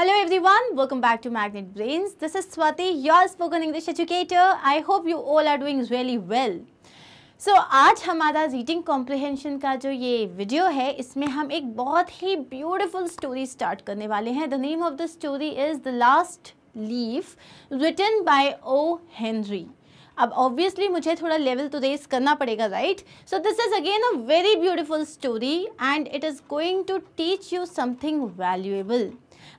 Hello everyone, welcome back to Magnet Brains. This is Swati, your spoken English educator. I hope you all are doing really well. So so, आज हमारा reading comprehension का जो ये video है इसमें हम एक बहुत ही ब्यूटिफुल स्टोरी स्टार्ट करने वाले हैं the name of the story is the last leaf written by O Henry अब ऑब्वियसली मुझे थोड़ा लेवल तो रेस करना पड़ेगा right so this is again a very beautiful story and it is going to teach you something valuable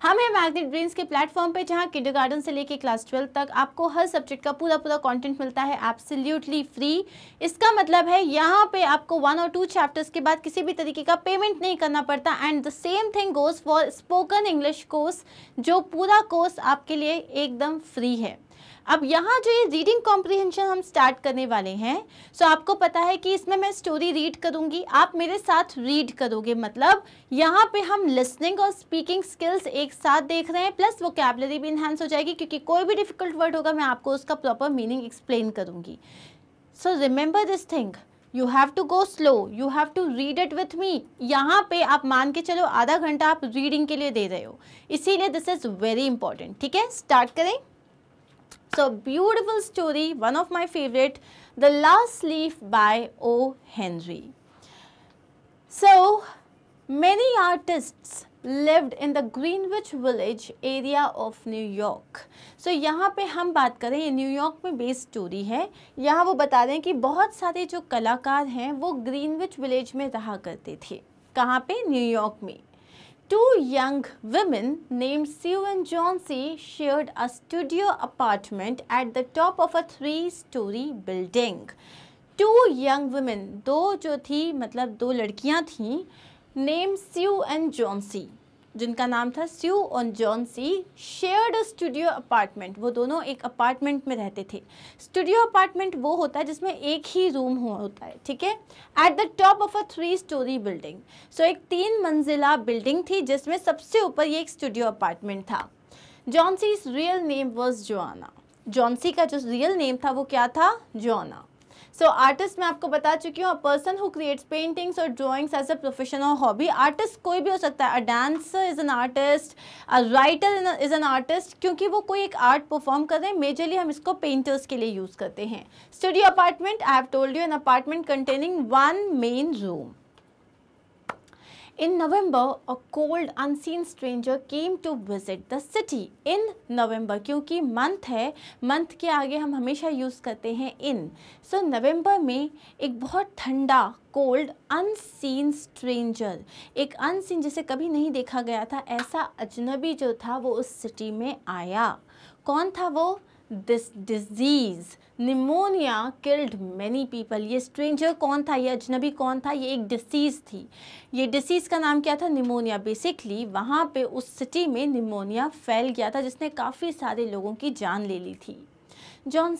हम हैं magnet brains के platform पे जहाँ गार्डन से लेके क्लास ट्वेल्थ तक आपको हर सब्जेक्ट का पूरा पूरा कंटेंट मिलता है एब्सोल्युटली फ्री इसका मतलब है यहाँ पे आपको वन और टू चैप्टर्स के बाद किसी भी तरीके का पेमेंट नहीं करना पड़ता and the same thing goes for spoken English course जो पूरा कोर्स आपके लिए एकदम फ्री है अब यहाँ जो ये रीडिंग कॉम्प्रिहेंशन हम स्टार्ट करने वाले हैं सो आपको पता है कि इसमें मैं स्टोरी रीड करूँगी आप मेरे साथ रीड करोगे मतलब यहाँ पे हम लिसनिंग और स्पीकिंग स्किल्स एक साथ देख रहे हैं प्लस कैबलरी भी इन्हांस हो जाएगी क्योंकि कोई भी डिफिकल्ट वर्ड होगा मैं आपको उसका प्रॉपर मीनिंग एक्सप्लेन करूँगी so remember this thing you have to go slow you have to read it with me यहाँ पे आप मान के चलो आधा घंटा आप रीडिंग के लिए दे रहे हो इसीलिए दिस इज़ वेरी इंपॉर्टेंट ठीक है स्टार्ट करें So beautiful story, one of my favorite, The Last Leaf by O. Henry. So many artists lived in the Greenwich Village area of New York. So yahan pe hum baat kar rahe hain new york mein based story hai yahan wo bata rahe hain ki bahut sare jo kalakar hain wo greenwich village mein raha karte the kahan pe new york mein Two young women named Sue and Johnsy shared a studio apartment at the top of a three-story building. Two young women, दो जो थी मतलब दो लड़कियां थीं, named Sue and Johnsy. जिनका नाम था स्यू और Johnsy shared studio apartment वो दोनों एक अपार्टमेंट में रहते थे स्टूडियो अपार्टमेंट वो होता है जिसमें एक ही रूम हो होता है ठीक है at the top of a three storey building so एक तीन मंजिला बिल्डिंग थी जिसमें सबसे ऊपर ये एक स्टूडियो अपार्टमेंट था Johnsy real name was Joanna Johnsy का जो रियल नेम था वो क्या था जोना सो आर्टिस्ट मैं आपको बता चुकी हूँ a person who creates paintings और ड्राइंग्स एज अ प्रोफेशन और हॉबी आर्टिस्ट कोई भी हो सकता है a dancer is an artist a writer is an artist क्योंकि वो कोई एक आर्ट परफॉर्म कर रहे हैं मेजरली हम इसको पेंटर्स के लिए यूज़ करते हैं studio apartment I have told you an apartment containing one main room In November, a cold unseen stranger came to visit the city. In November, क्योंकि मंथ है मंथ के आगे हम हमेशा यूज़ करते हैं इन सो so, November में एक बहुत ठंडा कोल्ड unseen स्ट्रेंजर एक unseen जिसे कभी नहीं देखा गया था ऐसा अजनबी जो था वो उस सिटी में आया कौन था वो this disease pneumonia killed many people ये स्ट्रेंजर कौन था ये अजनबी कौन था ये एक डिसीज़ थी ये डिसीज़ का नाम क्या था निमोनिया बेसिकली वहाँ पे उस सिटी में निमोनिया फैल गया था जिसने काफ़ी सारे लोगों की जान ले ली थी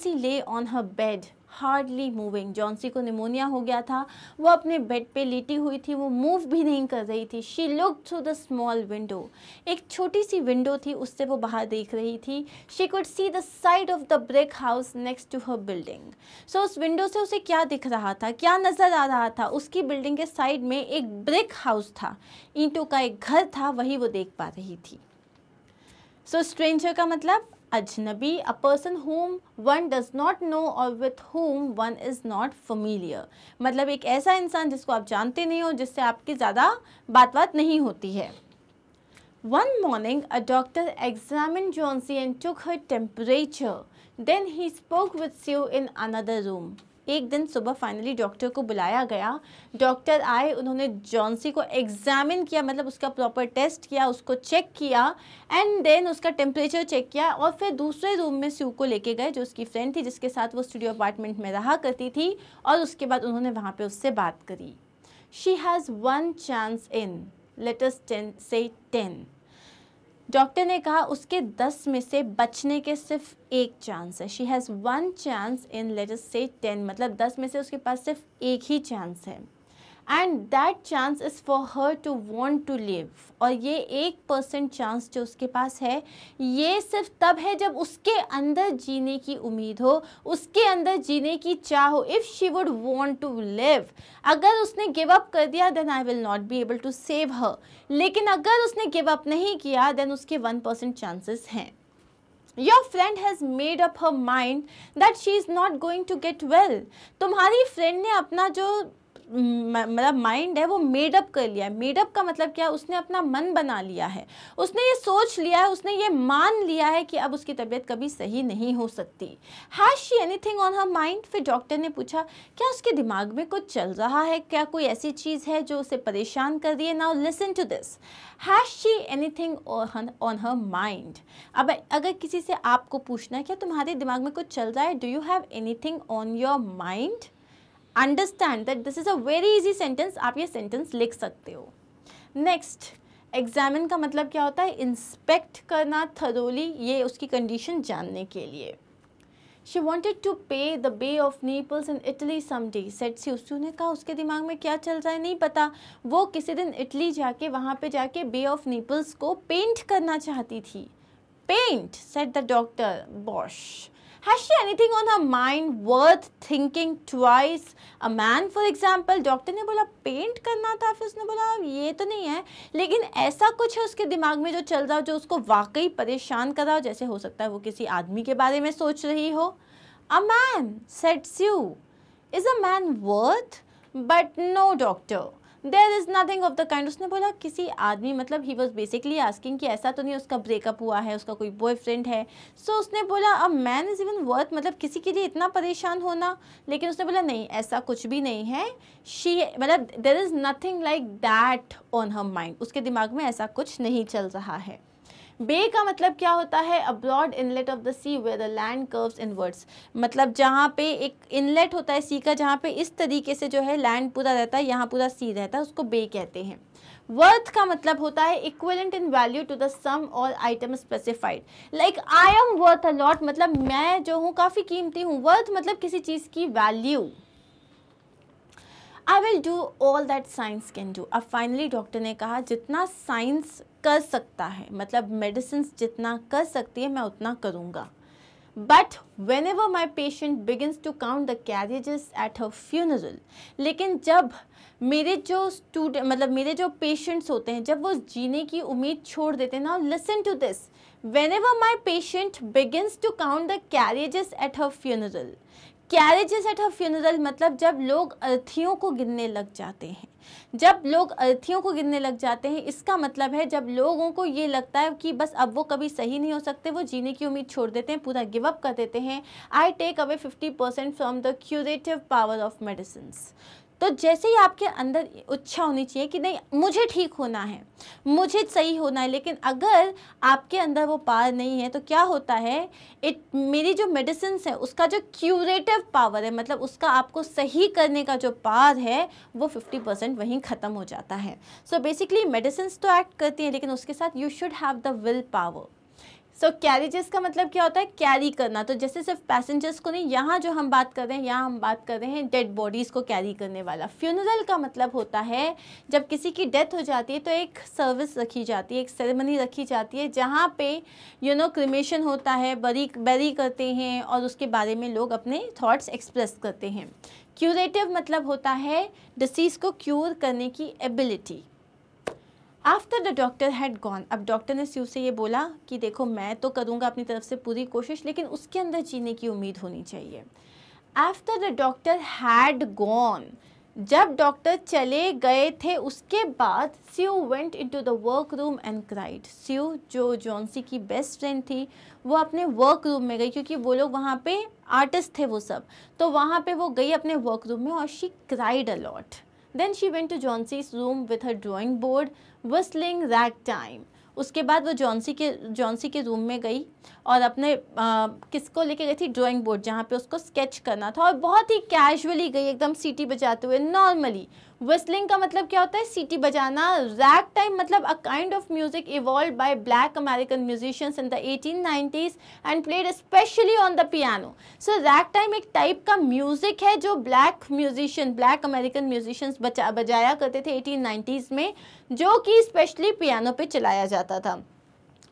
she lay on her bed hardly moving Johnsy को निमोनिया हो गया था वो अपने बेड पे लेटी हुई थी वो मूव भी नहीं कर रही थी she look through the small window एक छोटी सी विंडो थी उससे वो बाहर देख रही थी she could see the side of the brick house next to her building so उस विंडो से उसे क्या दिख रहा था क्या नज़र आ रहा था उसकी बिल्डिंग के साइड में एक ब्रेक हाउस था ईंटों का एक घर था वही वो देख पा रही थी सो so, स्ट्रेंजर का मतलब अजनबी a person whom one does not know और with whom one is not familiar मतलब एक ऐसा इंसान जिसको आप जानते नहीं हो जिससे आपकी ज़्यादा बात बात नहीं होती है one morning a doctor examine Johnsy and took her temperature then he spoke with Sue in another room एक दिन सुबह फाइनली डॉक्टर को बुलाया गया डॉक्टर आए उन्होंने जॉन्सी को एग्जामिन किया मतलब उसका प्रॉपर टेस्ट किया उसको चेक किया एंड देन उसका टेम्परेचर चेक किया और फिर दूसरे रूम में स्यू को लेके गए जो उसकी फ्रेंड थी जिसके साथ वो स्टूडियो अपार्टमेंट में रहा करती थी और उसके बाद उन्होंने वहाँ पर उससे बात करी she has one chance in let's say ten से टेन डॉक्टर ने कहा उसके दस में से बचने के सिर्फ एक चांस है she has one chance in let's say से टेन मतलब दस में से उसके पास सिर्फ एक ही चांस है and that chance is for her to want to live और ये एक परसेंट चांस जो उसके पास है ये सिर्फ तब है जब उसके अंदर जीने की उम्मीद हो उसके अंदर जीने की चाह हो if she would want to live अगर उसने गिव अप कर दिया then I will not be able to save her लेकिन अगर उसने गिव अप नहीं किया देन उसके वन परसेंट चांसेस हैं your friend has made up her mind that she is not going to get well तुम्हारी फ्रेंड ने अपना जो मतलब माइंड है वो मेडअप कर लिया है मेडअप का मतलब क्या है उसने अपना मन बना लिया है उसने ये सोच लिया है उसने ये मान लिया है कि अब उसकी तबीयत कभी सही नहीं हो सकती has she anything on her mind फिर डॉक्टर ने पूछा क्या उसके दिमाग में कुछ चल रहा है क्या कोई ऐसी चीज़ है जो उसे परेशान कर रही है now listen to this has she anything on her mind अब अगर किसी से आपको पूछना है क्या तुम्हारे दिमाग में कुछ चल रहा है do you have anything on your mind understand that this is a very easy sentence आप ये सेंटेंस लिख सकते हो नेक्स्ट एग्जामिन का मतलब क्या होता है इंस्पेक्ट करना थरोली ये उसकी कंडीशन जानने के लिए शी वॉन्टेड टू पे the bay of Naples in Italy someday said Sue ने कहा उसके दिमाग में क्या चल रहा है नहीं पता वो किसी दिन इटली जाके वहाँ पे जाके बे ऑफ नेपल्स को पेंट करना चाहती थी paint said the doctor bosh Has she anything on her mind worth thinking twice? A man for example, doctor ने बोला पेंट करना था फिर उसने बोला ये तो नहीं है लेकिन ऐसा कुछ है उसके दिमाग में जो चल रहा हो जो उसको वाकई परेशान कर रहा हो जैसे हो सकता है वो किसी आदमी के बारे में सोच रही हो a man said Sue is a man worth but no doctor there is nothing of the kind उसने बोला किसी आदमी मतलब ही वॉज बेसिकली आस्किंग कि ऐसा तो नहीं उसका ब्रेकअप हुआ है उसका कोई बॉयफ्रेंड है सो so, उसने बोला a man is even worth मतलब किसी के लिए इतना परेशान होना लेकिन उसने बोला नहीं ऐसा कुछ भी नहीं है शी मतलब there is nothing like that on her mind उसके दिमाग में ऐसा कुछ नहीं चल रहा है बे का मतलब क्या होता है a broad inlet of the sea where the land curves inwards मतलब जहाँ पे एक इनलेट होता है सी का जहाँ पे इस तरीके से जो है लैंड पूरा रहता है यहाँ पूरा सी रहता है उसको बे कहते हैं वर्थ का मतलब होता है equivalent in value to the sum or item specified like I am worth a lot मतलब मैं जो हूँ काफ़ी कीमती हूँ वर्थ मतलब किसी चीज़ की value I will do all that science can do अब फाइनली डॉक्टर ने कहा जितना साइंस कर सकता है मतलब मेडिसिन जितना कर सकती है मैं उतना करूँगा but whenever my patient begins to count the carriages at a funeral लेकिन जब मेरे जो स्टूडेंट मतलब मेरे जो पेशेंट्स होते हैं जब वो जीने की उम्मीद छोड़ देते हैं ना listen to this whenever my patient begins to count the carriages at a funeral carriages at a funeral मतलब जब लोग अर्थियों को गिनने लग जाते हैं जब लोग अर्थियों को गिनने लग जाते हैं इसका मतलब है जब लोगों को ये लगता है कि बस अब वो कभी सही नहीं हो सकते वो जीने की उम्मीद छोड़ देते हैं पूरा गिवअप कर देते हैं I take away fifty percent from the curative power of medicine तो जैसे ही आपके अंदर इच्छा होनी चाहिए कि नहीं मुझे ठीक होना है मुझे सही होना है लेकिन अगर आपके अंदर वो पावर नहीं है तो क्या होता है इट मेरी जो मेडिसिन है उसका जो क्यूरेटिव पावर है मतलब उसका आपको सही करने का जो पार है वो फिफ्टी परसेंट वहीं ख़त्म हो जाता है सो बेसिकली मेडिसिन तो एक्ट करती हैं लेकिन उसके साथ you should have the will power so carriages का मतलब क्या होता है कैरी करना तो जैसे सिर्फ पैसेंजर्स को नहीं यहाँ जो हम बात कर रहे हैं यहाँ हम बात कर रहे हैं डेड बॉडीज़ को कैरी करने वाला फ्यूनरल का मतलब होता है जब किसी की डेथ हो जाती है तो एक सर्विस रखी जाती है एक सेरेमनी रखी जाती है जहाँ पे यू नो क्रिमेशन होता है बरी बेरी करते हैं और उसके बारे में लोग अपने थाट्स एक्सप्रेस करते हैं क्यूरेटिव मतलब होता है डिसीज़ को क्योर करने की ability after the doctor had gone अब डॉक्टर ने सी से ये बोला कि देखो मैं तो करूँगा अपनी तरफ से पूरी कोशिश लेकिन उसके अंदर जीने की उम्मीद होनी चाहिए after the doctor had gone जब डॉक्टर चले गए थे उसके बाद Sue went into the work room and cried Sue जो जॉनसी की बेस्ट फ्रेंड थी वो अपने वर्क रूम में गई क्योंकि वो लोग वहाँ पे आर्टिस्ट थे वो सब तो वहाँ पे वो गई अपने वर्क रूम में और she cried a lot then she went to Johnsy's room with her drawing board whistling ragtime उसके बाद वो जॉन्सी के जॉन्सी के रूम में गई और अपने आ, किसको लेके गई थी ड्राइंग बोर्ड जहाँ पे उसको स्केच करना था और बहुत ही कैजुअली गई एकदम सीटी बजाते हुए नॉर्मली विस्लिंग का मतलब क्या होता है सीटी बजाना रैक टाइम मतलब a kind of music evolve by black American musicians in the 1890s and played especially on the piano so ragtime एक टाइप का म्यूजिक है जो black musician black American musicians बजाया करते थे 1890s में जो कि स्पेशली पियानो पे चलाया जाता था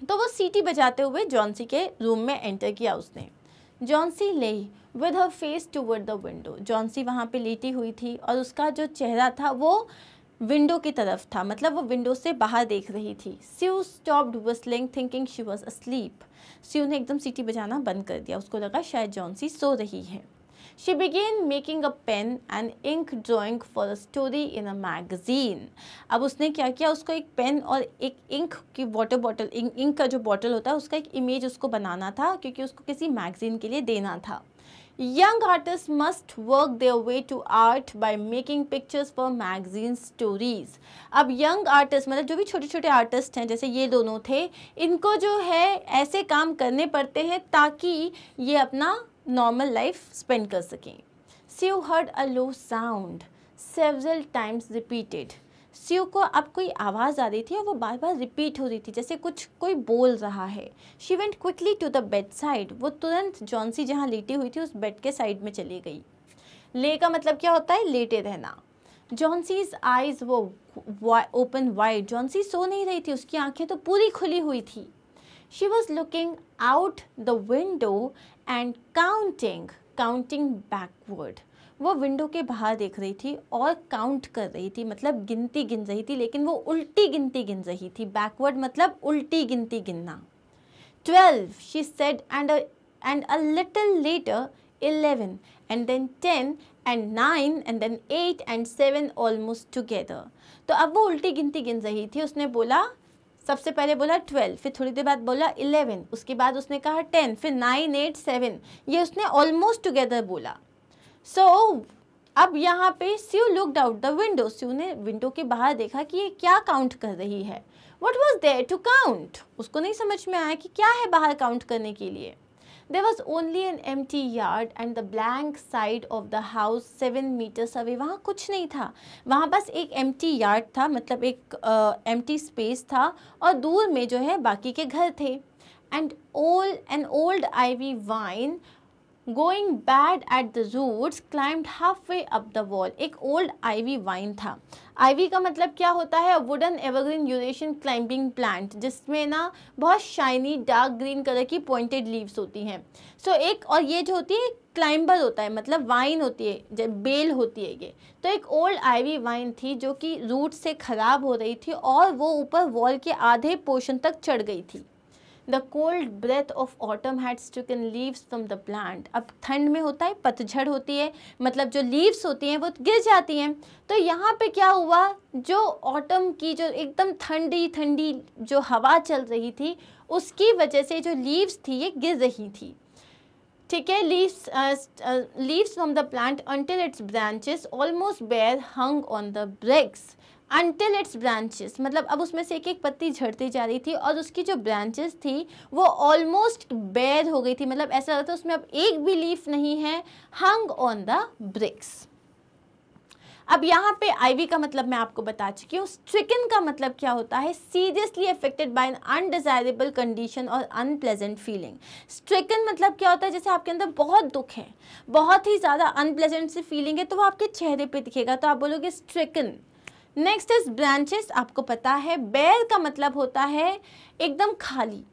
तो वो सीटी बजाते हुए जॉन्सी के रूम में एंटर किया उसने Johnsy lay with her face toward the window Johnsy वहाँ पे लेटी हुई थी और उसका जो चेहरा था वो विंडो की तरफ था मतलब वो विंडो से बाहर देख रही थी Sue stopped whistling thinking she was asleep Sue ने एकदम सीटी बजाना बंद कर दिया उसको लगा शायद जॉन्सी सो रही है She began making a pen and ink drawing for a story in a magazine. अब उसने क्या किया उसको एक पेन और एक इंक की वाटर बॉटल इंक का जो बॉटल होता है उसका एक इमेज उसको बनाना था क्योंकि उसको किसी मैगजीन के लिए देना था Young artists must work their way to art by making pictures for magazine stories. अब young artists मतलब जो भी छोटे छोटे artist हैं जैसे ये दोनों थे इनको जो है ऐसे काम करने पड़ते हैं ताकि ये अपना normal life spend कर सकें. Sue heard a low sound several times repeated. Shiv को अब कोई आवाज़ आ रही थी और वो बार बार रिपीट हो रही थी जैसे कुछ कोई बोल रहा है she went quickly to the bedside वो तुरंत जॉन्सी जहाँ लेटी हुई थी उस बेड के साइड में चली गई ले का मतलब क्या होता है लेटे रहना Johnsy's eyes were open wide Johnsy सो नहीं रही थी उसकी आंखें तो पूरी खुली हुई थी she was looking out the window and counting counting backward वो विंडो के बाहर देख रही थी और काउंट कर रही थी मतलब गिनती गिन रही थी लेकिन वो उल्टी गिनती गिन रही थी बैकवर्ड मतलब उल्टी गिनती गिनना twelve she said and and a little later eleven and then ten and nine and then eight and seven almost together तो अब वो उल्टी गिनती गिन रही थी उसने बोला सबसे पहले बोला ट्वेल्व फिर थोड़ी देर बाद बोला इलेवन उसके बाद उसने कहा टेन फिर नाइन एट सेवन ये उसने ऑलमोस्ट टुगेदर बोला सो so, अब यहाँ पे Sue looked out the window Sue ने विंडो के बाहर देखा कि ये क्या काउंट कर रही है what was there to count उसको नहीं समझ में आया कि क्या है बाहर काउंट करने के लिए there was only an empty yard and the blank side of the house seven metres away वहाँ कुछ नहीं था वहाँ बस एक एम टी यार्ड था मतलब एक एम टी स्पेस था और दूर में जो है बाकी के घर थे and old an old ivy vine going bad at the roots climbed halfway up the wall एक ओल्ड आईवी वाइन था आईवी का मतलब क्या होता है wooden evergreen Eurasian climbing plant जिसमें ना बहुत शाइनी डार्क ग्रीन कलर की पॉइंटेड लीव्स होती हैं सो so, एक और ये जो होती है क्लाइंबर होता है मतलब वाइन होती है जब बेल होती है ये तो एक ओल्ड आईवी वाइन थी जो कि रूट से ख़राब हो रही थी और वो ऊपर वॉल के आधे पोर्शन तक चढ़ गई थी the cold breath of autumn had in leaves from the plant अब ठंड में होता है पतझड़ होती है मतलब जो लीव्स होती हैं वो गिर जाती हैं तो यहाँ पे क्या हुआ जो ऑटम की जो एकदम ठंडी ठंडी जो हवा चल रही थी उसकी वजह से जो लीव्स थी ये गिर रही थी ठीक है leaves leaves from the plant until its branches almost bare hung on the bricks until its branches मतलब अब उसमें से एक एक पत्ती झड़ती जा रही थी और उसकी जो ब्रांचेस थी वो ऑलमोस्ट बैद हो गई थी मतलब ऐसा लगता उसमें अब एक भी लीफ नहीं है हंग ऑन द ब्रिक्स अब यहाँ पे आईवी का मतलब मैं आपको बता चुकी हूँ स्ट्रिकन का मतलब क्या होता है seriously affected by an undesirable condition or unpleasant feeling stricken मतलब क्या होता है जैसे आपके अंदर बहुत दुख है बहुत ही ज़्यादा अनप्लेजेंट सी फीलिंग है तो वो आपके चेहरे पे दिखेगा तो आप बोलोगे स्ट्रिकन नेक्स्ट इज ब्रांचेस आपको पता है बेर का मतलब होता है एकदम खाली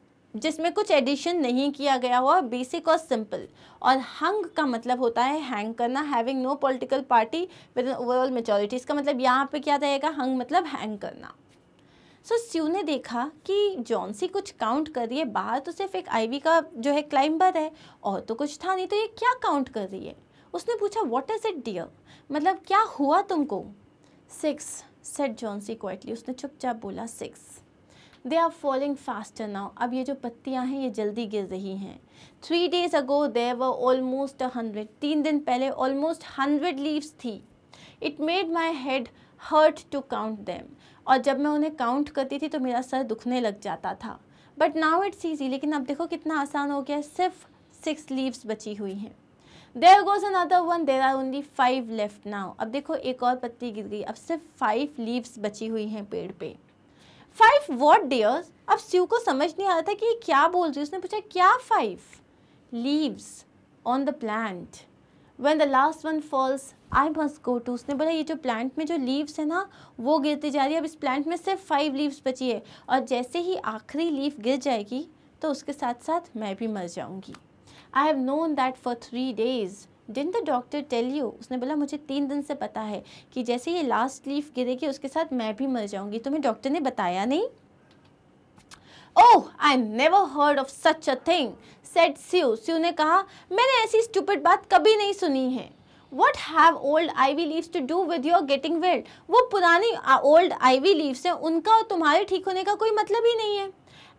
जिसमें कुछ एडिशन नहीं किया गया हुआ बेसिक और सिंपल और हंग का मतलब होता है हैंग करना having no political party with an overall majority इसका मतलब यहाँ पे क्या रहेगा हंग मतलब हैंग करना सो so, स्यू ने देखा कि जॉन्सी कुछ काउंट कर रही है बाहर तो सिर्फ एक आईवी का जो है क्लाइंबर है और तो कुछ था नहीं तो ये क्या काउंट कर रही है उसने पूछा वॉट इज़ इट डियर मतलब क्या हुआ तुमको सिक्स सेट जॉन्सी क्वाइटली उसने चुपचाप बोला six they are falling faster now अब ये जो पत्तियाँ हैं ये जल्दी गिर रही हैं थ्री डेज अगो दे व ऑलमोस्ट हंड्रेड तीन दिन पहले ऑलमोस्ट हंड्रेड लीव्स थी it made my head hurt to count them और जब मैं उन्हें काउंट करती थी तो मेरा सर दुखने लग जाता था बट नाउ इट्स ईजी लेकिन अब देखो कितना आसान हो गया सिर्फ सिक्स लीव्स बची हुई हैं there goes another one there are only five left now अब देखो एक और पत्ती गिर गई अब सिर्फ फाइव लीव्स बची हुई हैं पेड़ पे फाइव वॉट डेयर्स अब शिव को समझ नहीं आ रहा था कि ये क्या बोल रही है उसने पूछा क्या five leaves on the plant when the last one falls I must go too उसने बोला ये जो प्लांट में जो लीव्स है ना वो गिरती जा रही है अब इस प्लांट में सिर्फ फाइव लीव्स बची है और जैसे ही आखिरी लीव गिर जाएगी तो उसके साथ साथ मैं भी मर जाऊँगी I have known that for three days didn't the doctor tell you उसने बोला मुझे तीन दिन से पता है कि जैसे ये लास्ट लीफ गिरेगी उसके साथ मैं भी मर जाऊंगी तुम्हें डॉक्टर ने बताया नहीं oh I never heard of such a thing said Sue Sue ने कहा मैंने ऐसी स्टूपिड बात कभी नहीं सुनी है what have old ivy leaves to do with your getting well वो पुरानी ओल्ड आई वी लीव्स हैं उनका और तुम्हारे ठीक होने का कोई मतलब ही नहीं है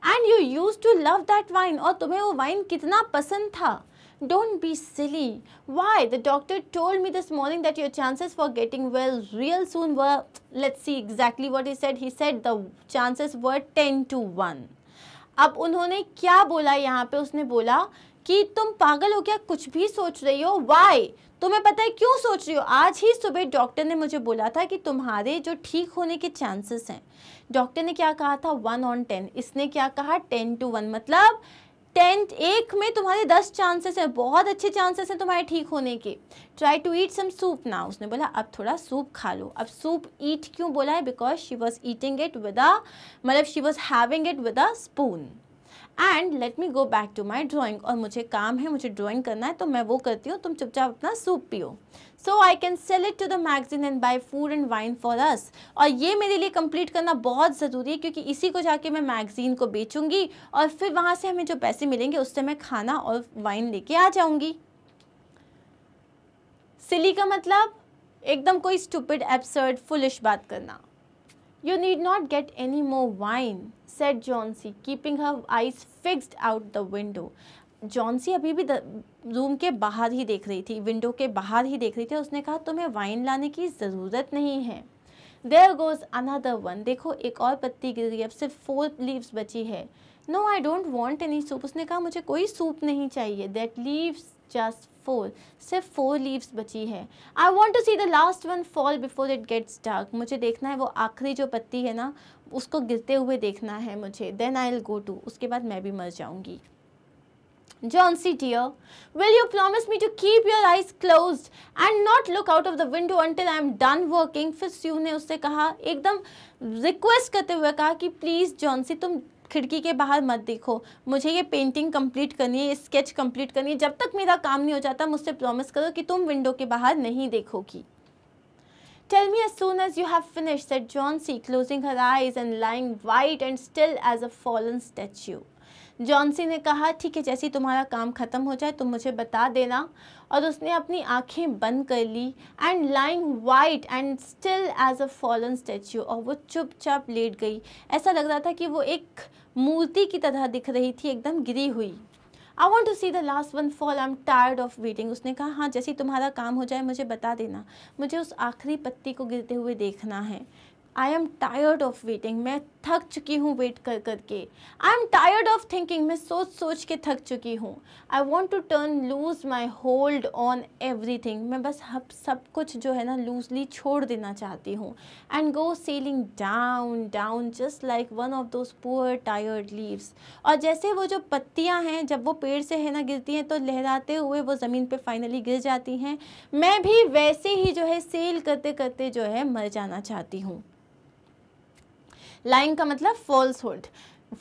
and you used to love that vine और तुम्हें वो वाइन कितना पसंद था don't be silly why the doctor told me this morning that your chances for getting well real soon were let's see exactly what he said he said the chances were ten to one अब उन्होंने क्या बोला यहाँ पे उसने बोला कि तुम पागल हो क्या कुछ भी सोच रही हो वाई तुम्हें पता है क्यों सोच रही हो आज ही सुबह डॉक्टर ने मुझे बोला था कि तुम्हारे जो ठीक होने के चांसेस हैं डॉक्टर ने क्या कहा था वन ऑन टेन इसने क्या कहा टेन टू वन मतलब टेंथ एक में तुम्हारे दस चांसेस हैं बहुत अच्छे चांसेस हैं तुम्हारे ठीक होने के try to eat some soup ना उसने बोला अब थोड़ा सूप खा लो अब सूप ईट क्यों बोला है because she was eating it with a मतलब she was having it with a spoon and let me go back to my drawing और मुझे काम है मुझे ड्रॉइंग करना है तो मैं वो करती हूँ तुम चुपचाप अपना सूप पियो so I can sell it to the magazine and buy food and wine for us और ये मेरे लिए कम्प्लीट करना बहुत ज़रूरी है क्योंकि इसी को जाके मैं मैगजीन को बेचूंगी और फिर वहाँ से हमें जो पैसे मिलेंगे उससे मैं खाना और वाइन लेके आ जाऊँगी सिली का मतलब एकदम कोई स्टूपिड एब्सर्ड फुलिश बात करना You need not get any more wine, said Johnsy, keeping her eyes fixed out the window. Johnsy अभी भी रूम के बाहर ही देख रही थी विंडो के बाहर ही देख रही थी उसने कहा तुम्हें वाइन लाने की ज़रूरत नहीं है देयर गोज़ अनादर वन देखो एक और पत्ती गिर गई अब सिर्फ फोर लीव्स बची है no I don't want any soup उसने कहा मुझे कोई सूप नहीं चाहिए दैट लीव्स जस्ट फोर सिर्फ फोर लीव्स बची है I want to see the last one fall before it gets dark मुझे देखना है वो आखिरी जो पत्ती है ना उसको गिरते हुए देखना है मुझे then I will go to उसके बाद मैं भी मर जाऊँगी John C. dear, will you promise me to keep your eyes closed and not look out of the window until I am done working? फिर स्यू ने उससे कहा एकदम रिक्वेस्ट करते हुए कहा कि प्लीज़ जॉन सी तुम खिड़की के बाहर मत देखो मुझे ये पेंटिंग कंप्लीट करनी है स्केच कंप्लीट करनी है जब तक मेरा काम नहीं हो जाता मुझसे प्रॉमिस करो कि तुम विंडो के बाहर नहीं देखोगी Tell me as soon as you have finished, said John C., closing her eyes and lying white and still as a fallen statue. Johnsy ने कहा ठीक है जैसे ही तुम्हारा काम ख़त्म हो जाए तुम मुझे बता देना और उसने अपनी आंखें बंद कर ली and lying white and still as a fallen statue और वो चुपचाप लेट गई ऐसा लग रहा था कि वो एक मूर्ति की तरह दिख रही थी एकदम गिरी हुई I want to see the last one fall I am tired of waiting उसने कहा हाँ जैसे तुम्हारा काम हो जाए मुझे बता देना मुझे उस आखिरी पत्ती को गिरते हुए देखना है I am tired of waiting मैं थक चुकी हूँ वेट कर करके I am tired of thinking मैं सोच सोच के थक चुकी हूँ I want to turn loose my hold on everything मैं बस हब सब कुछ जो है ना लूजली छोड़ देना चाहती हूँ and go sailing down down just like one of those poor tired leaves और जैसे वो जो पत्तियाँ हैं जब वो पेड़ से है ना गिरती हैं तो लहराते हुए वो ज़मीन पर फाइनली गिर जाती हैं मैं भी वैसे ही जो है सेल करते करते जो है मर जाना चाहती हूँ लाइंग का मतलब फॉल्सहुड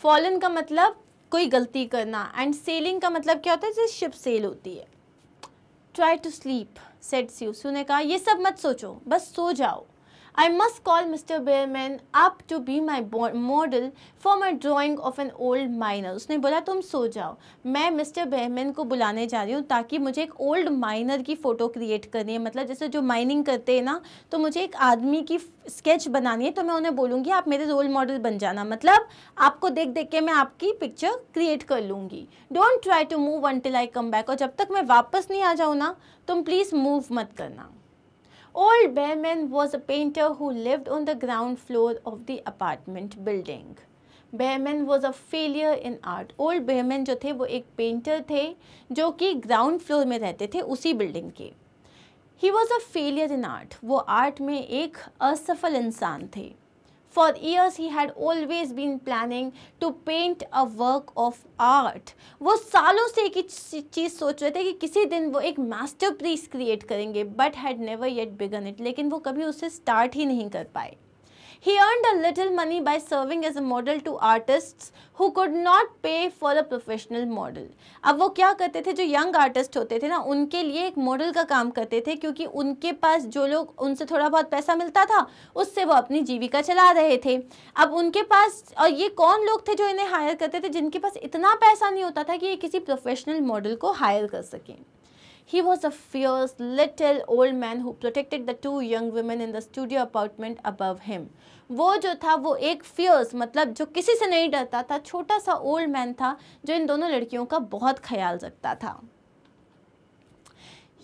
फॉलन का मतलब कोई गलती करना एंड सेलिंग का मतलब क्या होता है जैसे शिप सेल होती है try to sleep said Sue उसने कहा ये सब मत सोचो बस सो जाओ I must call Mr. Bearman up to be my model for my drawing of an old miner. उसने बोला तुम सो जाओ मैं मिस्टर बेहमैन को बुलाने जा रही हूँ ताकि मुझे एक ओल्ड माइनर की फ़ोटो क्रिएट करनी है मतलब जैसे जो माइनिंग करते हैं ना तो मुझे एक आदमी की स्केच बनानी है तो मैं उन्हें बोलूँगी आप मेरे रोल मॉडल बन जाना मतलब आपको देख देख के मैं आपकी पिक्चर क्रिएट कर लूँगी don't try to move one till I come back और जब तक मैं वापस नहीं आ जाऊँ ना तुम प्लीज़ मूव मत करना Old Behrman was a painter who lived on the ground floor of the apartment building. Behrman was a failure in art old Behrman जो थे वो एक पेंटर थे जो कि ग्राउंड फ्लोर में रहते थे उसी बिल्डिंग के ही was a failure in art वो आर्ट में एक असफल इंसान थे For years he had always been planning to paint a work of art. wo सालों se ek cheez soch rahe the ki kisi din wo ek masterpiece create karenge but had never yet begun it. lekin wo kabhi usse start hi nahi kar paye He earned a little money by serving as a model to artists who could not pay for a professional model. अब वो क्या करते थे जो young artist होते थे ना उनके लिए एक model का काम करते थे क्योंकि उनके पास जो लोग उनसे थोड़ा बहुत पैसा मिलता था उससे वो अपनी जीविका चला रहे थे अब उनके पास और ये कौन लोग थे जो इन्हें हायर करते थे जिनके पास इतना पैसा नहीं होता था कि ये किसी प्रोफेशनल मॉडल को हायर कर सकें He was a fierce, little old man who protected the two young women in the studio apartment above him. वो जो था वो एक फियर्स मतलब जो किसी से नहीं डरता था छोटा सा ओल्ड मैन था जो इन दोनों लड़कियों का बहुत ख्याल रखता था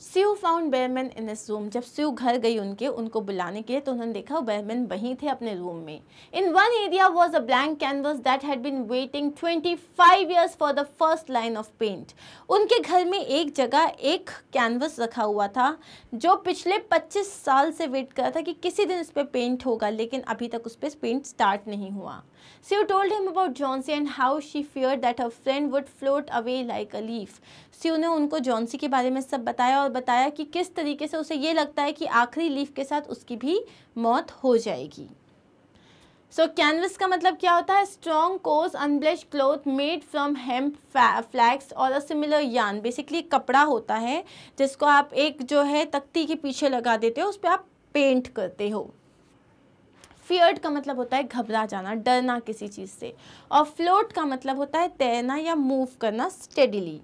Sue found Behrman in his room जब सिव घर गई उनके उनको बुलाने के लिए तो उन्होंने देखा बेयरमैन वहीं थे अपने रूम में in one area was a blank canvas that had been waiting twenty five years for the first line of paint उनके घर में एक जगह एक कैनवस रखा हुआ था जो पिछले पच्चीस साल से वेट कर रहा था कि किसी दिन उस पर पेंट होगा लेकिन अभी तक उस पर पेंट स्टार्ट नहीं हुआ you told him about Johnsy and how she feared that her friend would float away like a leaf. Sue ने उनको जॉन्सी के बारे में सब बताया और बताया कि किस तरीके से उसे ये लगता है कि आखिरी लीफ के साथ उसकी भी मौत हो जाएगी सो so, कैनवस का मतलब क्या होता है strong coarse unbleached cloth made from hemp flax or a similar यान बेसिकली कपड़ा होता है जिसको आप एक जो है तख्ती के पीछे लगा देते हो उस पर आप पेंट करते हो फियर्ड का मतलब होता है घबरा जाना डरना किसी चीज़ से और फ्लोट का मतलब होता है तैरना या मूव करना steadily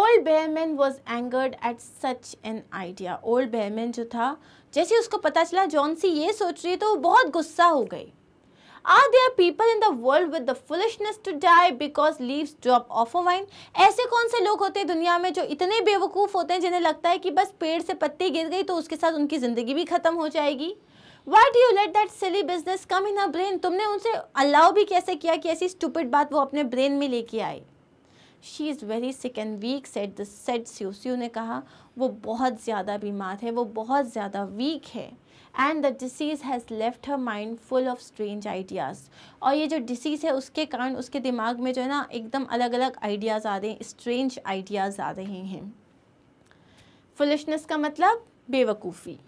old Behrman was angered at such an idea old Behrman जो था जैसे उसको पता चला जॉन सी ये सोच रही है तो वो बहुत गुस्सा हो गई are there people in the world with the foolishness to die because leaves drop off a vine ऐसे कौन से लोग होते हैं दुनिया में जो इतने बेवकूफ़ होते हैं जिन्हें लगता है कि बस पेड़ से पत्ती गिर गई तो उसके साथ उनकी ज़िंदगी भी ख़त्म हो जाएगी why do you let that silly business come in a brain तुमने उनसे अलाउ भी कैसे किया कि ऐसी स्टूपिड बात वो अपने ब्रेन में लेके आए she is very sick and weak said the said Sue ने कहा वो बहुत ज़्यादा बीमार है वो बहुत ज़्यादा वीक है and the disease has left her mind full of strange ideas और ये जो डिसीज़ है उसके कारण उसके दिमाग में जो है ना एकदम अलग अलग आइडियाज़ आ रहे हैं स्ट्रेंज आइडियाज़ आ रहे हैं फुलिशनेस का मतलब बेवकूफ़ी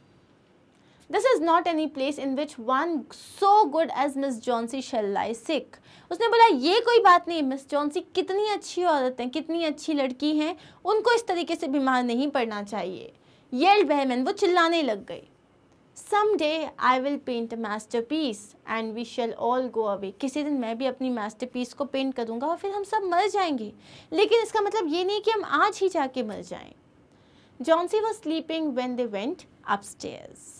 this is not any place in which one so good as Miss Johnsy shall lie sick उसने बोला ये कोई बात नहीं मिस जॉन्सी कितनी अच्छी औरत हैं कितनी अच्छी लड़की हैं उनको इस तरीके से बीमार नहीं पड़ना चाहिए येल बहमन वो चिल्लाने लग गई some day I will paint a masterpiece and we shall all go away किसी दिन मैं भी अपनी मास्टर पीस को पेंट करूँगा और फिर हम सब मर जाएंगे लेकिन इसका मतलब ये नहीं कि हम आज ही जाके मर जाएं Johnsy was sleeping when they went upstairs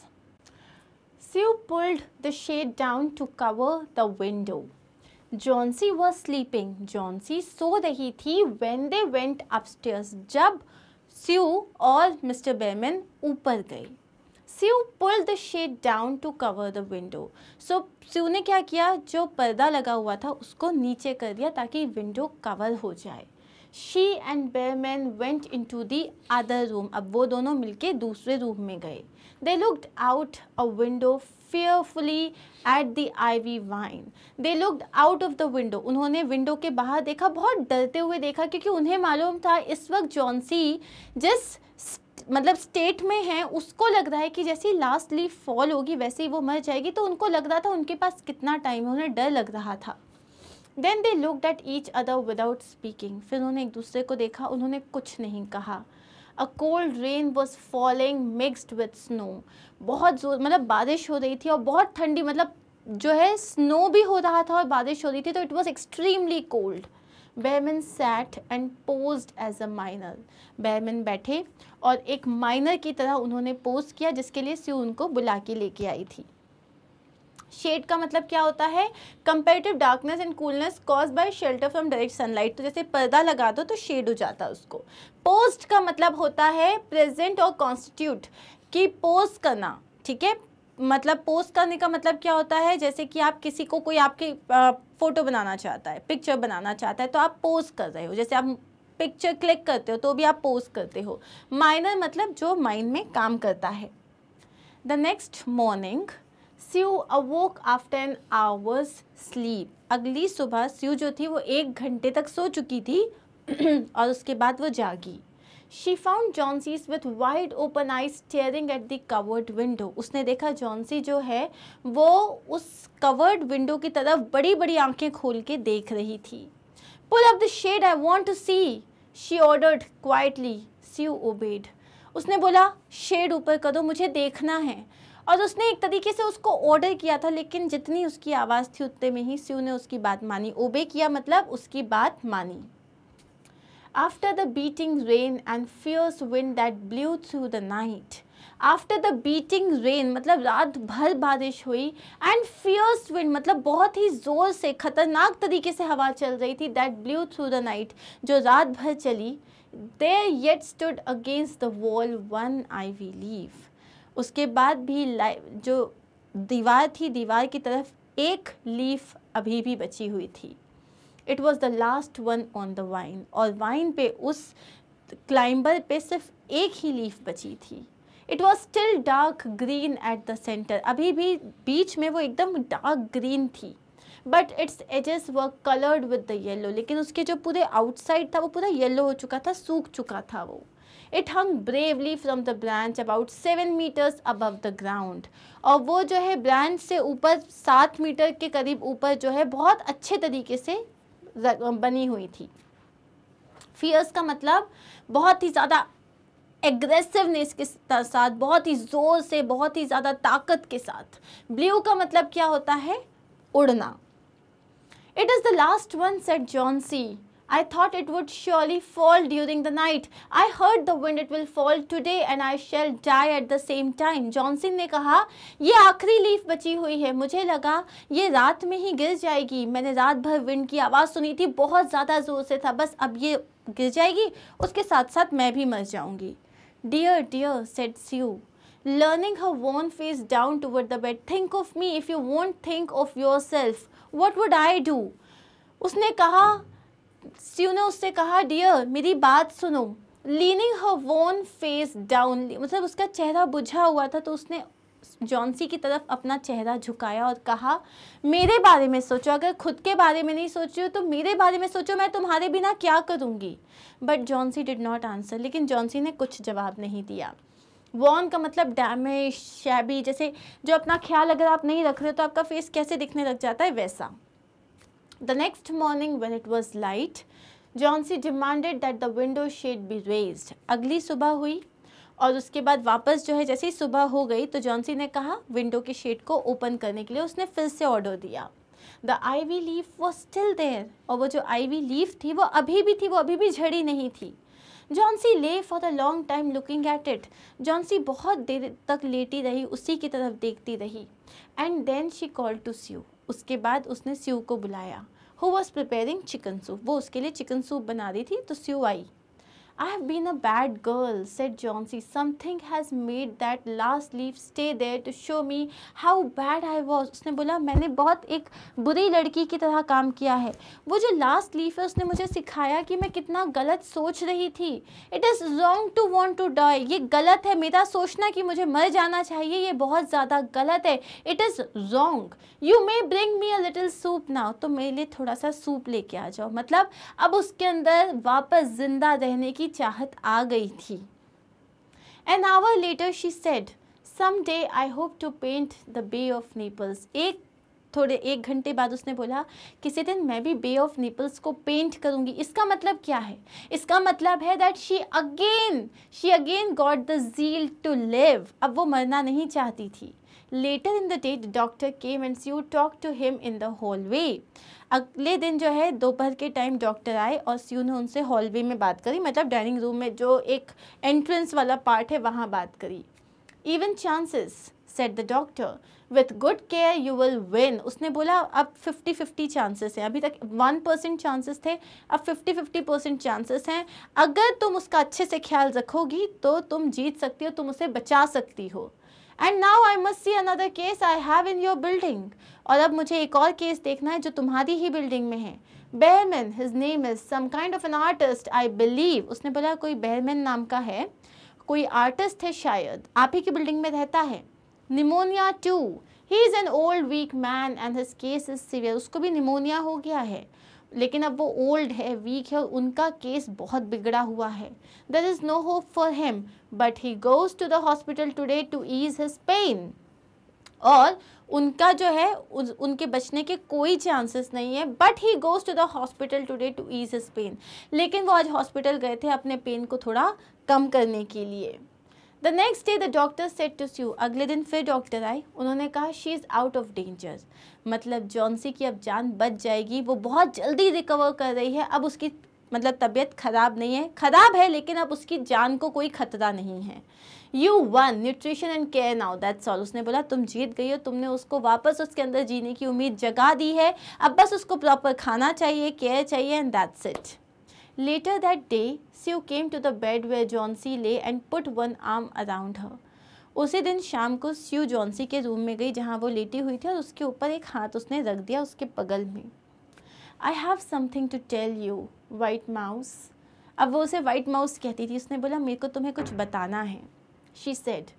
Sue pulled the shade down to cover the window. Johnsy was sleeping. Johnsy सो रही थी when they went upstairs. जब Sue और Mr. Behrman ऊपर गए Sue pulled the shade down to cover the window. So Sue ने क्या किया जो पर्दा लगा हुआ था उसको नीचे कर दिया ताकि विंडो कवर हो जाए She and Behrman went into the other room. अब वो दोनों मिलके दूसरे रूम में गए They looked out a window fearfully at the ivy vine. They looked out of the window. उन्होंने विंडो के बाहर देखा बहुत डरते हुए देखा क्योंकि उन्हें मालूम था इस वक्त जॉनसी जिस मतलब स्टेट में है उसको लग रहा है कि जैसे लास्ट लीफ फॉल होगी वैसे ही वो मर जाएगी तो उनको लग रहा था उनके पास कितना टाइम है उन्हें डर लग रहा था then they looked at each other without speaking फिर उन्होंने एक दूसरे को देखा उन्होंने कुछ नहीं कहा a cold rain was falling mixed with snow बहुत जोर मतलब बारिश हो रही थी और बहुत ठंडी मतलब जो है स्नो भी हो रहा था और बारिश हो रही थी तो it was extremely cold Behrman sat and posed as a miner Behrman बैठे और एक माइनर की तरह उन्होंने पोज किया जिसके लिए सी उनको बुला के लेके आई थी शेड का मतलब क्या होता है comparative darkness and coolness cause by shelter from direct sunlight तो जैसे पर्दा लगा दो तो शेड हो जाता है उसको पोस्ट का मतलब होता है प्रेजेंट और कॉन्स्टिट्यूट कि पोस्ट करना ठीक है मतलब पोस्ट करने का मतलब क्या होता है जैसे कि आप किसी को कोई आपकी फ़ोटो बनाना चाहता है पिक्चर बनाना चाहता है तो आप पोस्ट कर रहे हो जैसे आप पिक्चर क्लिक करते हो तो भी आप पोस्ट करते हो माइनर मतलब जो माइंड में काम करता है the next morning she awoke after an hours sleep अगली सुबह शिव जो थी वो एक घंटे तक सो चुकी थी और उसके बाद वो जागी she found Johnsy's with wide open eye staring at the covered window उसने देखा जॉन्सी जो है वो उस कवर्ड विंडो की तरफ बड़ी बड़ी आंखें खोल के देख रही थी pull off the shade I want to see she ordered quietly Sue obeyed उसने बोला शेड ऊपर करो मुझे देखना है और उसने एक तरीके से उसको ऑर्डर किया था लेकिन जितनी उसकी आवाज़ थी उतने में ही स्यू ने उसकी बात मानी ओबे किया मतलब उसकी बात मानी After the beating rain and fierce wind that blew through the night. After the beating rain मतलब रात भर बारिश हुई and fierce wind मतलब बहुत ही ज़ोर से ख़तरनाक तरीके से हवा चल रही थी that blew through the night जो रात भर चली There yet stood against the wall one ivy leaf. उसके बाद भी जो दीवार थी दीवार की तरफ एक लीफ अभी भी बची हुई थी it was the last one on the vine और वाइन पे उस क्लाइंबर पे सिर्फ एक ही लीफ बची थी it was still dark green at the centre अभी भी बीच में वो एकदम डार्क ग्रीन थी but its edges were coloured with the yellow लेकिन उसके जो पूरे आउटसाइड था वो पूरा येलो हो चुका था सूख चुका था वो it hung bravely from the branch about seven metres above the ground और वो जो है ब्रांच से ऊपर सात मीटर के करीब ऊपर जो है बहुत अच्छे तरीके से बनी हुई थी फियर्स का मतलब बहुत ही ज़्यादा एग्रेसिवनेस के साथ बहुत ही ज़ोर से बहुत ही ज़्यादा ताकत के साथ ब्लू का मतलब क्या होता है उड़ना it is the last one said Johnsy I thought it would surely fall during the night. I heard the wind it will fall today and I shall die at the same time. Johnsy ने कहा ये आखिरी leaf बची हुई है मुझे लगा ये रात में ही गिर जाएगी मैंने रात भर विंड की आवाज़ सुनी थी बहुत ज़्यादा ज़ोर से था बस अब ये गिर जाएगी उसके साथ साथ मैं भी मर जाऊँगी dear dear said Sue Learning her worn face down toward the bed. Think of me if you won't think of yourself. What would I do? उसने कहा स्यू ने उससे कहा डियर मेरी बात सुनो लीनिंग हर वोन फेस डाउन मतलब उसका चेहरा बुझा हुआ था तो उसने जॉनसी की तरफ अपना चेहरा झुकाया और कहा मेरे बारे में सोचो अगर खुद के बारे में नहीं सोचो तो मेरे बारे में सोचो मैं तुम्हारे बिना क्या करूँगी but Johnsy did not answer लेकिन जॉनसी ने कुछ जवाब नहीं दिया वॉन का मतलब डैमेज शैबी जैसे जो अपना ख्याल अगर आप नहीं रख रहे हो तो आपका फेस कैसे दिखने लग जाता है वैसा The next morning when it was light, Johnsy demanded that the window shade be raised. अगली सुबह हुई और उसके बाद वापस जो है जैसे ही सुबह हो गई तो जॉन्सी ने कहा विंडो के शेड को ओपन करने के लिए उसने फिर से ऑर्डर दिया द आईवी लीफ वो स्टिल देयर और वो जो वी लीफ थी वो अभी भी थी वो अभी भी झड़ी नहीं थी Johnsy lay for the long time looking at it Johnsy बहुत देर तक लेटी रही उसी की तरफ देखती रही and then she call to Sue उसके बाद उसने स्यू को बुलाया who was preparing chicken soup वो उसके लिए चिकन सूप बना रही थी तो स्यू आई I have been a bad girl, said Johnsy. Something has made that last leaf stay there to show me how bad I was. उसने बोला मैंने बहुत एक बुरी लड़की की तरह काम किया है वो जो लास्ट लीफ है उसने मुझे सिखाया कि मैं कितना गलत सोच रही थी it is wrong to want to die ये गलत है मेरा सोचना कि मुझे मर जाना चाहिए ये बहुत ज़्यादा गलत है it is wrong you may bring me a little soup now तो मेरे लिए थोड़ा सा सूप लेके आ जाओ मतलब अब उसके अंदर वापस ज़िंदा रहने की की चाहत आ गई थी an hour later she said some day I hope to paint the bay of Naples एक थोड़े एक घंटे बाद उसने बोला किसी दिन मैं भी बे ऑफ नेपल्स को पेंट करूंगी इसका मतलब क्या है इसका मतलब है that she again she again got the zeal to live अब वो मरना नहीं चाहती थी later in the day the doctor came and you talk to him in the hallway अगले दिन जो है दोपहर के टाइम डॉक्टर आए और स्यू ने उनसे हॉल वे में बात करी मतलब डाइनिंग रूम में जो एक एंट्रेंस वाला पार्ट है वहाँ बात करी even chances said the doctor with good care you will win उसने बोला अब फिफ्टी फिफ्टी चांसेस हैं अभी तक वन परसेंट चांसेस थे अब फिफ्टी फिफ्टी परसेंट चांसेस हैं अगर तुम उसका अच्छे से ख्याल रखोगी तो तुम जीत सकती हो तुम उसे बचा सकती हो and now I must see another case I have in your building और अब मुझे एक और केस देखना है जो तुम्हारी ही बिल्डिंग में है Behrman his name is some kind of an artist I believe उसने बोला कोई बेहमैन नाम का है कोई आर्टिस्ट है शायद आप ही की बिल्डिंग में रहता है pneumonia too he is an old weak man and his case is severe उसको भी निमोनिया हो गया है लेकिन अब वो ओल्ड है वीक है उनका केस बहुत बिगड़ा हुआ है there is no hope for him but he goes to the hospital today to ease his pain और उनका जो है उन, उनके बचने के कोई चांसेस नहीं है but he goes to the hospital today to ease his pain लेकिन वो आज हॉस्पिटल गए थे अपने पेन को थोड़ा कम करने के लिए the next day the doctor said to Sue अगले दिन फिर डॉक्टर आए उन्होंने कहा she is out of danger मतलब जॉन्सी की अब जान बच जाएगी वो बहुत जल्दी रिकवर कर रही है अब उसकी मतलब तबीयत ख़राब नहीं है ख़राब है लेकिन अब उसकी जान को कोई ख़तरा नहीं है you want nutrition and care now that's all उसने बोला तुम जीत गई हो तुमने उसको वापस उसके अंदर जीने की उम्मीद जगा दी है अब बस उसको प्रॉपर खाना चाहिए केयर चाहिए and that's it Later that day, Sue came to the bed where Johnsy lay and put one arm around her. उसी दिन शाम को स्यू जॉन्सी के रूम में गई जहाँ वो लेटी हुई थी और उसके ऊपर एक हाथ उसने रख दिया उसके बगल में I have something to tell you white mouse अब वो उसे वाइट माउस कहती थी उसने बोला मेरे को तुम्हें कुछ बताना है she said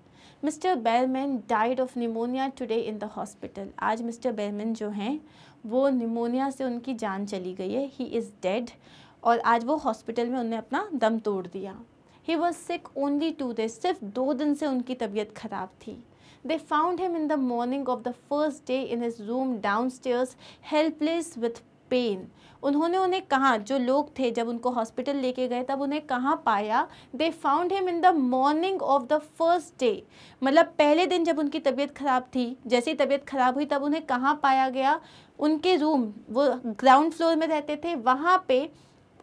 Mr Behrman died of pneumonia today in the hospital आज मिस्टर बेलमैन जो हैं वो निमोनिया से उनकी जान चली गई है ही इज़ डेड और आज वो हॉस्पिटल में उन्हें अपना दम तोड़ दिया he was sick only two days सिर्फ दो दिन से उनकी तबीयत खराब थी They found him in the morning of the first day in his room downstairs, helpless with pain. उन्होंने उन्हें कहा जो लोग थे जब उनको हॉस्पिटल लेके गए तब उन्हें कहाँ पाया they found him in the morning of the first day मतलब पहले दिन जब उनकी तबीयत ख़राब थी जैसे ही तबीयत ख़राब हुई तब उन्हें कहाँ पाया गया उनके रूम वो ग्राउंड फ्लोर में रहते थे वहाँ पे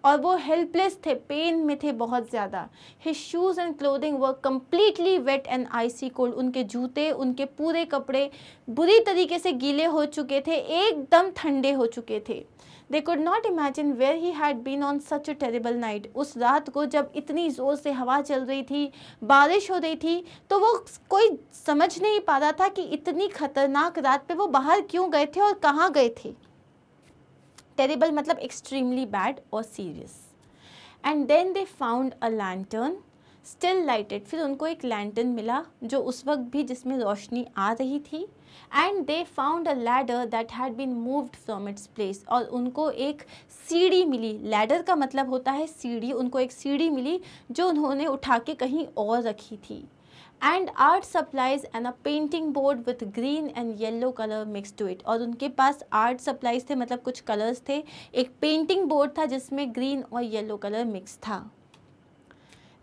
और वो हेल्पलेस थे पेन में थे बहुत ज़्यादा his shoes and clothing were completely wet and icy cold उनके जूते उनके पूरे कपड़े बुरी तरीके से गीले हो चुके थे एकदम ठंडे हो चुके थे they could not imagine where he had been on such a terrible night उस रात को जब इतनी ज़ोर से हवा चल रही थी बारिश हो रही थी तो वो कोई समझ नहीं पा रहा था कि इतनी ख़तरनाक रात पे वो बाहर क्यों गए थे और कहाँ गए थे टेरेबल मतलब एक्सट्रीमली बैड और serious and then they found a lantern still lighted फिर उनको एक लैंटर्न मिला जो उस वक्त भी जिसमें रोशनी आ रही थी and they found a ladder that had been moved from its place और उनको एक सीढ़ी मिली लैडर का मतलब होता है सीढ़ी उनको एक सीढ़ी मिली जो उन्होंने उठा के कहीं और रखी थी and art supplies and a painting board with green and yellow colour mix to it और उनके पास आर्ट सप्लाइज थे मतलब कुछ कलर्स थे एक पेंटिंग बोर्ड था जिसमें ग्रीन और येल्लो कलर मिक्स था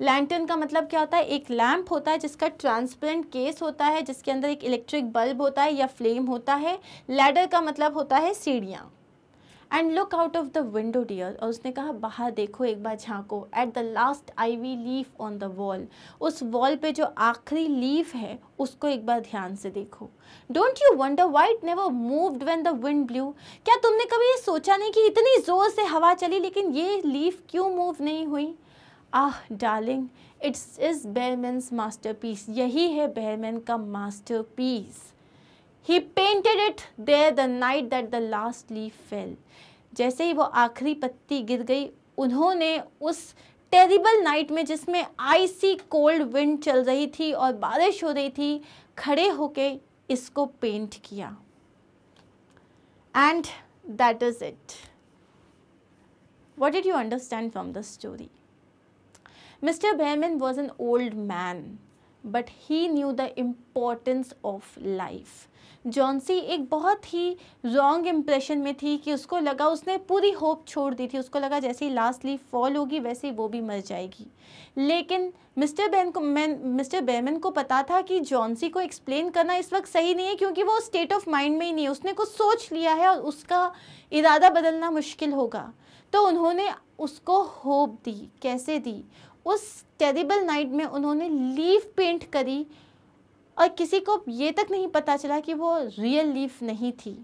लैंटर्न का मतलब क्या होता है एक लैम्प होता है जिसका ट्रांसपेरेंट केस होता है जिसके अंदर एक इलेक्ट्रिक बल्ब होता है या फ्लेम होता है लैडर का मतलब होता है सीढ़ियाँ and look out of the window dear और उसने कहा बाहर देखो एक बार झांको at the last ivy leaf on the wall उस वॉल पे जो आखिरी लीफ है उसको एक बार ध्यान से देखो don't you wonder why it never moved when the wind blew क्या तुमने कभी ये सोचा नहीं कि इतनी ज़ोर से हवा चली लेकिन ये लीफ क्यों मूव नहीं हुई ah darling it's is masterpiece यही है बेरमैन का piece he painted it there the night that the last leaf fell जैसे ही वो आखिरी पत्ती गिर गई उन्होंने उस टेरिबल नाइट में जिसमें आईसी कोल्ड विंड चल रही थी और बारिश हो रही थी खड़े होके इसको पेंट किया and that is it what did you understand from the story Mr Behrman was an old man but he knew the importance of life Johnsy एक बहुत ही रॉन्ग इम्प्रेशन में थी कि उसको लगा उसने पूरी होप छोड़ दी थी उसको लगा जैसे ही लास्ट लीफ फॉल होगी वैसे ही वो भी मर जाएगी लेकिन मिस्टर बैन को मैन मिस्टर बैमन को पता था कि जॉन्सी को एक्सप्लेन करना इस वक्त सही नहीं है क्योंकि वो स्टेट ऑफ माइंड में ही नहीं है उसने कुछ सोच लिया है और उसका इरादा बदलना मुश्किल होगा तो उन्होंने उसको होप दी कैसे दी उस टेरिबल नाइट में उन्होंने लीफ पेंट करी और किसी को ये तक नहीं पता चला कि वो रियल लीफ नहीं थी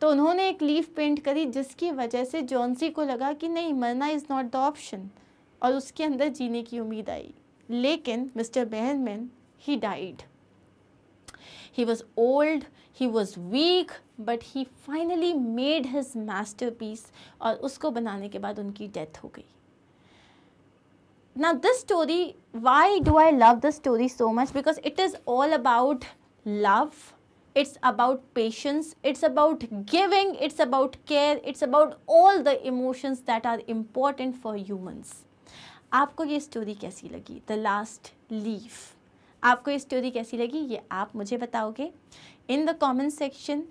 तो उन्होंने एक लीफ पेंट करी जिसकी वजह से जॉनसी को लगा कि नहीं मरना इज़ नॉट द ऑप्शन और उसके अंदर जीने की उम्मीद आई लेकिन Mr Behrman he died he was old he was weak but he finally made his masterpiece और उसको बनाने के बाद उनकी डेथ हो गई now this story why do i love this story so much because it is all about love it's about patience it's about giving it's about care it's about all the emotions that are important for humans आपको ये story कैसी लगी the last leaf आपको ये story कैसी लगी ये आप मुझे बताओगे इन द कमेंट सेक्शन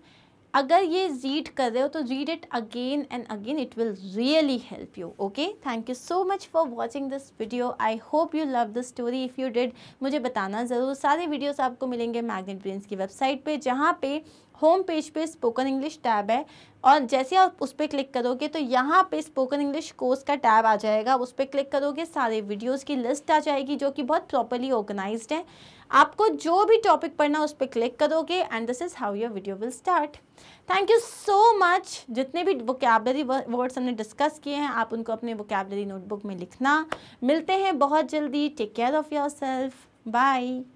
अगर ये रीड कर रहे हो तो read it again and again it will really help you okay thank you so much for watching this video I hope you love the story if you did मुझे बताना ज़रूर सारे वीडियोस आपको मिलेंगे मैग्नेट ब्रेंस की website पे जहाँ पे होम पेज पे स्पोकन इंग्लिश टैब है और जैसे आप उस पर क्लिक करोगे तो यहाँ पे स्पोकन इंग्लिश कोर्स का टैब आ जाएगा उस पर क्लिक करोगे सारे वीडियोस की लिस्ट आ जाएगी जो कि बहुत प्रॉपरली ऑर्गेनाइज्ड है आपको जो भी टॉपिक पढ़ना उस पर क्लिक करोगे and this is how your video will start thank you so much जितने भी वोकेबलरी वर्ड्स हमने डिस्कस किए हैं आप उनको अपने वोकेबलरी नोटबुक में लिखना मिलते हैं बहुत जल्दी take care of yourself bye